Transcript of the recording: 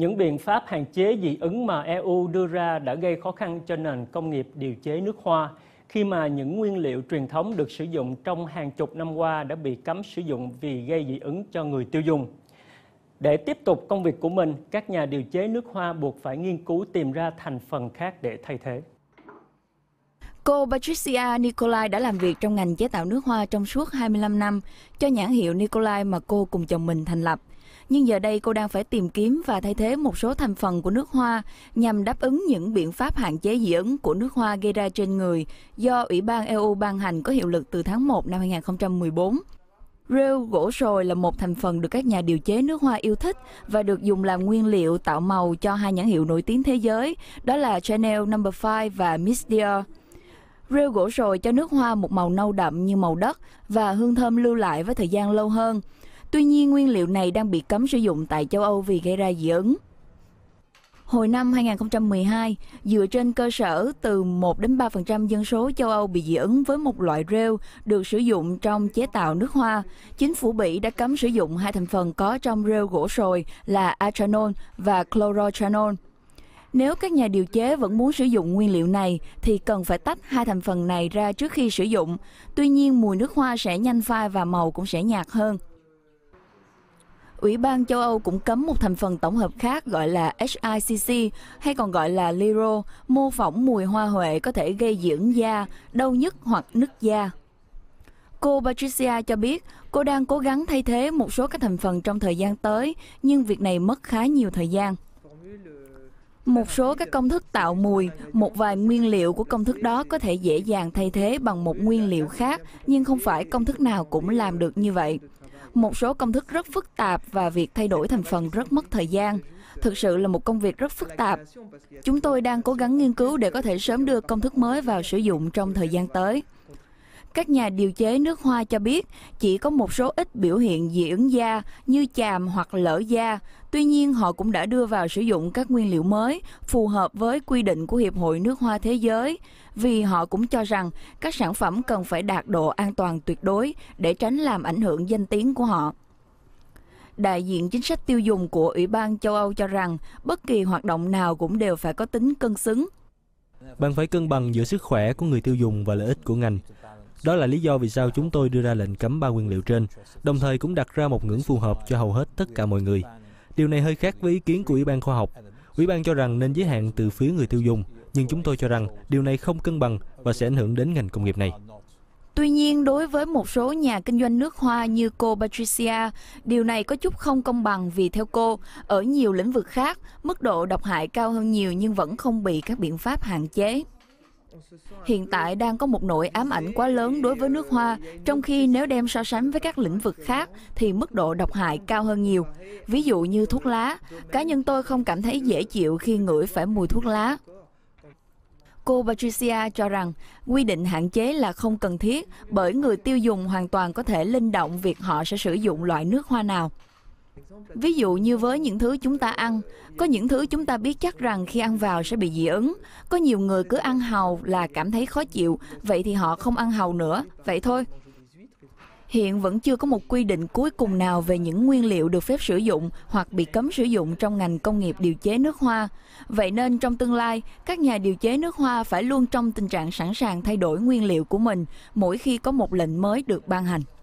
Những biện pháp hạn chế dị ứng mà EU đưa ra đã gây khó khăn cho nền công nghiệp điều chế nước hoa khi mà những nguyên liệu truyền thống được sử dụng trong hàng chục năm qua đã bị cấm sử dụng vì gây dị ứng cho người tiêu dùng. Để tiếp tục công việc của mình, các nhà điều chế nước hoa buộc phải nghiên cứu tìm ra thành phần khác để thay thế. Cô Patricia Nicolai đã làm việc trong ngành chế tạo nước hoa trong suốt 25 năm cho nhãn hiệu Nicolai mà cô cùng chồng mình thành lập nhưng giờ đây cô đang phải tìm kiếm và thay thế một số thành phần của nước hoa nhằm đáp ứng những biện pháp hạn chế dị ứng của nước hoa gây ra trên người do Ủy ban EU ban hành có hiệu lực từ tháng 1 năm 2014. Rêu gỗ sồi là một thành phần được các nhà điều chế nước hoa yêu thích và được dùng làm nguyên liệu tạo màu cho hai nhãn hiệu nổi tiếng thế giới, đó là Chanel No. 5 và Miss Dior. Rêu gỗ sồi cho nước hoa một màu nâu đậm như màu đất và hương thơm lưu lại với thời gian lâu hơn. Tuy nhiên, nguyên liệu này đang bị cấm sử dụng tại châu Âu vì gây ra dị ứng. Hồi năm 2012, dựa trên cơ sở từ 1 đến 3% dân số châu Âu bị dị ứng với một loại rêu được sử dụng trong chế tạo nước hoa, chính phủ Bỉ đã cấm sử dụng hai thành phần có trong rêu gỗ sồi là atranol và chlorotranol. Nếu các nhà điều chế vẫn muốn sử dụng nguyên liệu này thì cần phải tách hai thành phần này ra trước khi sử dụng. Tuy nhiên mùi nước hoa sẽ nhanh phai và màu cũng sẽ nhạt hơn. Ủy ban châu Âu cũng cấm một thành phần tổng hợp khác gọi là HICC hay còn gọi là Liro, mô phỏng mùi hoa huệ có thể gây dưỡng da, đau nhức hoặc nứt da. Cô Patricia cho biết cô đang cố gắng thay thế một số các thành phần trong thời gian tới, nhưng việc này mất khá nhiều thời gian. Một số các công thức tạo mùi, một vài nguyên liệu của công thức đó có thể dễ dàng thay thế bằng một nguyên liệu khác, nhưng không phải công thức nào cũng làm được như vậy. Một số công thức rất phức tạp và việc thay đổi thành phần rất mất thời gian. Thực sự là một công việc rất phức tạp. Chúng tôi đang cố gắng nghiên cứu để có thể sớm đưa công thức mới vào sử dụng trong thời gian tới. Các nhà điều chế nước hoa cho biết chỉ có một số ít biểu hiện dị ứng da như chàm hoặc lở da. Tuy nhiên, họ cũng đã đưa vào sử dụng các nguyên liệu mới phù hợp với quy định của Hiệp hội Nước hoa Thế giới, vì họ cũng cho rằng các sản phẩm cần phải đạt độ an toàn tuyệt đối để tránh làm ảnh hưởng danh tiếng của họ đại diện chính sách tiêu dùng của Ủy ban châu Âu cho rằng bất kỳ hoạt động nào cũng đều phải có tính cân xứng. Bạn phải cân bằng giữa sức khỏe của người tiêu dùng và lợi ích của ngành. Đó là lý do vì sao chúng tôi đưa ra lệnh cấm ba nguyên liệu trên, đồng thời cũng đặt ra một ngưỡng phù hợp cho hầu hết tất cả mọi người. Điều này hơi khác với ý kiến của Ủy ban khoa học. Ủy ban cho rằng nên giới hạn từ phía người tiêu dùng, nhưng chúng tôi cho rằng điều này không cân bằng và sẽ ảnh hưởng đến ngành công nghiệp này. Tuy nhiên, đối với một số nhà kinh doanh nước hoa như cô Patricia, điều này có chút không công bằng vì theo cô, ở nhiều lĩnh vực khác, mức độ độc hại cao hơn nhiều nhưng vẫn không bị các biện pháp hạn chế hiện tại đang có một nội ám ảnh quá lớn đối với nước Hoa, trong khi nếu đem so sánh với các lĩnh vực khác thì mức độ độc hại cao hơn nhiều. Ví dụ như thuốc lá, cá nhân tôi không cảm thấy dễ chịu khi ngửi phải mùi thuốc lá. Cô Patricia cho rằng quy định hạn chế là không cần thiết bởi người tiêu dùng hoàn toàn có thể linh động việc họ sẽ sử dụng loại nước hoa nào. Ví dụ như với những thứ chúng ta ăn, có những thứ chúng ta biết chắc rằng khi ăn vào sẽ bị dị ứng. Có nhiều người cứ ăn hàu là cảm thấy khó chịu, vậy thì họ không ăn hàu nữa, vậy thôi. Hiện vẫn chưa có một quy định cuối cùng nào về những nguyên liệu được phép sử dụng hoặc bị cấm sử dụng trong ngành công nghiệp điều chế nước hoa. Vậy nên trong tương lai, các nhà điều chế nước hoa phải luôn trong tình trạng sẵn sàng thay đổi nguyên liệu của mình mỗi khi có một lệnh mới được ban hành.